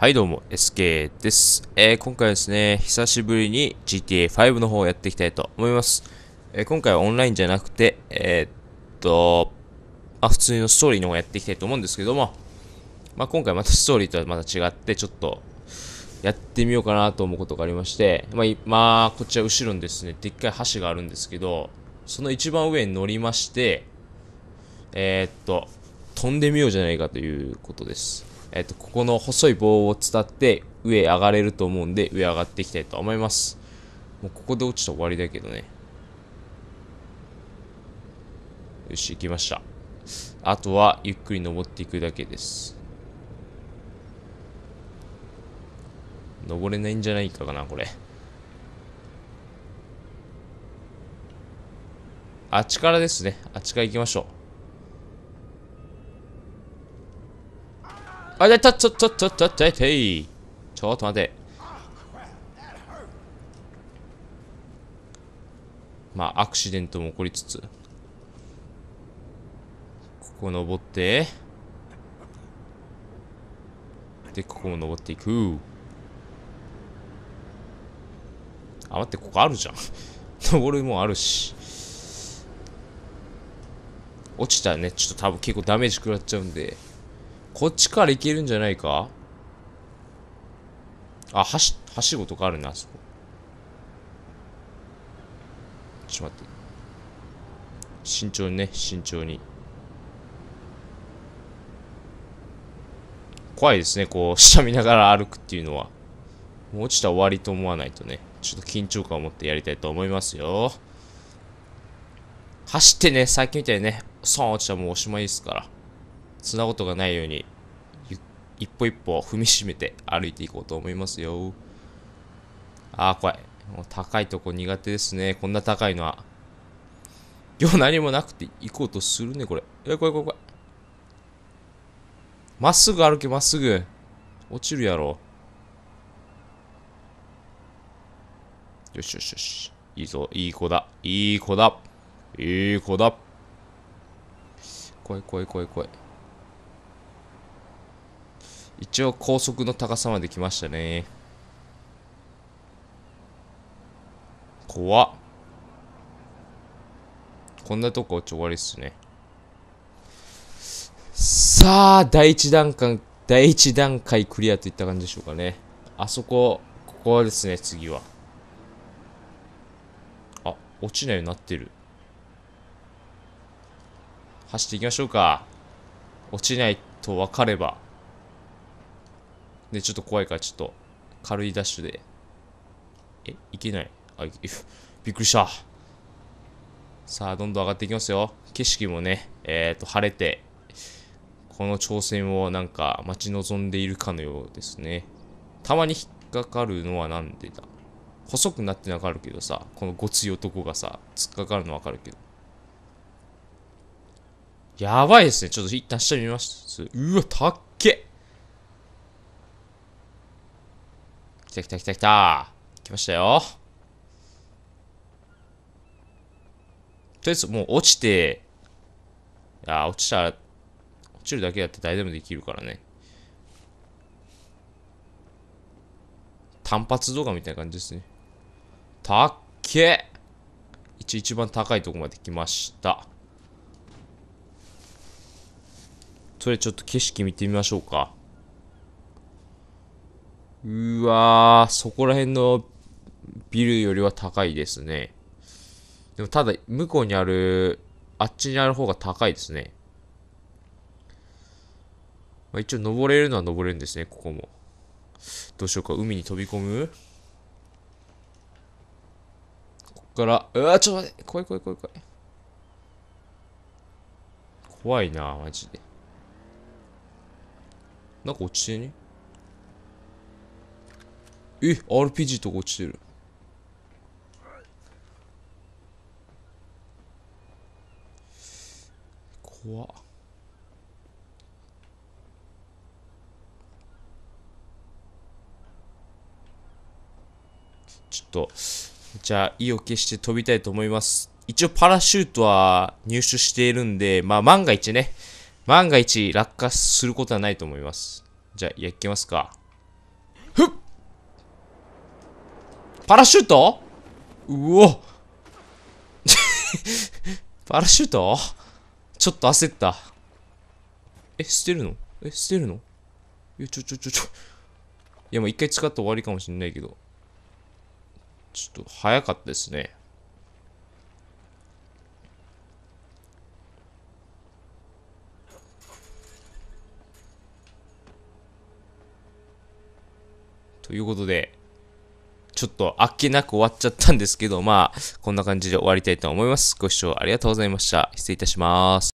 はい、どうも、SK です。えー、今回はですね、久しぶりに GTA5 の方をやっていきたいと思います。えー、今回はオンラインじゃなくて、えー、っと、あ、普通のストーリーの方をやっていきたいと思うんですけども、まあ、今回またストーリーとはまた違って、ちょっと、やってみようかなと思うことがありまして、まあ、まあ、こちは後ろにですね、でっかい橋があるんですけど、その一番上に乗りまして、えー、っと、飛んでみようじゃないかということです。えっ、と、ここの細い棒を伝って上上がれると思うんで上上がっていきたいと思います。もうここで落ちたら終わりだけどね。よし、行きました。あとはゆっくり登っていくだけです。登れないんじゃないかな、これ。あっちからですね。あっちから行きましょう。あれ、ちょ、ちょ、ちょ、ちょ、ちょ、ちょ、ちょ、ちょっと待て。まあ、アクシデントも起こりつつ。ここ登って。で、ここも登っていく。あ、待って、ここあるじゃん。登るもあるし。落ちたらね、ちょっと多分結構ダメージ食らっちゃうんで。こっちから行けるんじゃないかあ、橋、はしごとかあるな、そこ。ちょっと待って。慎重にね、慎重に。怖いですね、こう、下見ながら歩くっていうのは。もう落ちたら終わりと思わないとね、ちょっと緊張感を持ってやりたいと思いますよ。走ってね、さっきみたいにね、3落ちたらもうおしまいですから。つなごとがないように、一歩一歩踏みしめて歩いていこうと思いますよ。ああ、怖い。もう高いとこ苦手ですね。こんな高いのは。今日何もなくて行こうとするね、これ。え、怖い怖い怖い。まっすぐ歩け、まっすぐ。落ちるやろ。よしよしよし。いいぞ、いい子だ。いい子だ。いい子だ。怖い怖い怖い怖い。一応高速の高さまで来ましたね怖っこんなとこ落ち終わりっすねさあ第一段階第一段階クリアといった感じでしょうかねあそこここはですね次はあ落ちないようになってる走っていきましょうか落ちないと分かればで、ちょっと怖いから、ちょっと、軽いダッシュで。え、いけない。あ、びっくりした。さあ、どんどん上がっていきますよ。景色もね、えっ、ー、と、晴れて、この挑戦をなんか待ち望んでいるかのようですね。たまに引っかかるのはなんでだ細くなってなかるけどさ、このごつい男がさ、突っかかるのわかるけど。やばいですね。ちょっと一旦下見ます。うわ、たっ来た来た来た来た。来ましたよ。とりあえずもう落ちて、あ、落ちたら、落ちるだけだって誰でもできるからね。単発動画みたいな感じですね。たっけ一一番高いとこまで来ました。それちょっと景色見てみましょうか。うわー、そこら辺のビルよりは高いですね。でもただ、向こうにある、あっちにある方が高いですね。まあ、一応登れるのは登れるんですね、ここも。どうしようか、海に飛び込むこっから、うわ、ちょっと待って、怖い怖い怖い怖い。怖いな、マジで。なんか落ちてねえ RPG とか落ちてる怖っちょっとじゃあ意を決して飛びたいと思います一応パラシュートは入手しているんでまあ万が一ね万が一落下することはないと思いますじゃあやっけますかパラシュートうお パラシュートちょっと焦った。え、捨てるのえ、捨てるのいや、ちょちょちょちょ。いや、もう一回使って終わりかもしんないけど。ちょっと早かったですね。ということで、ちょっとあっけなく終わっちゃったんですけど、まあ、こんな感じで終わりたいと思います。ご視聴ありがとうございました。失礼いたします。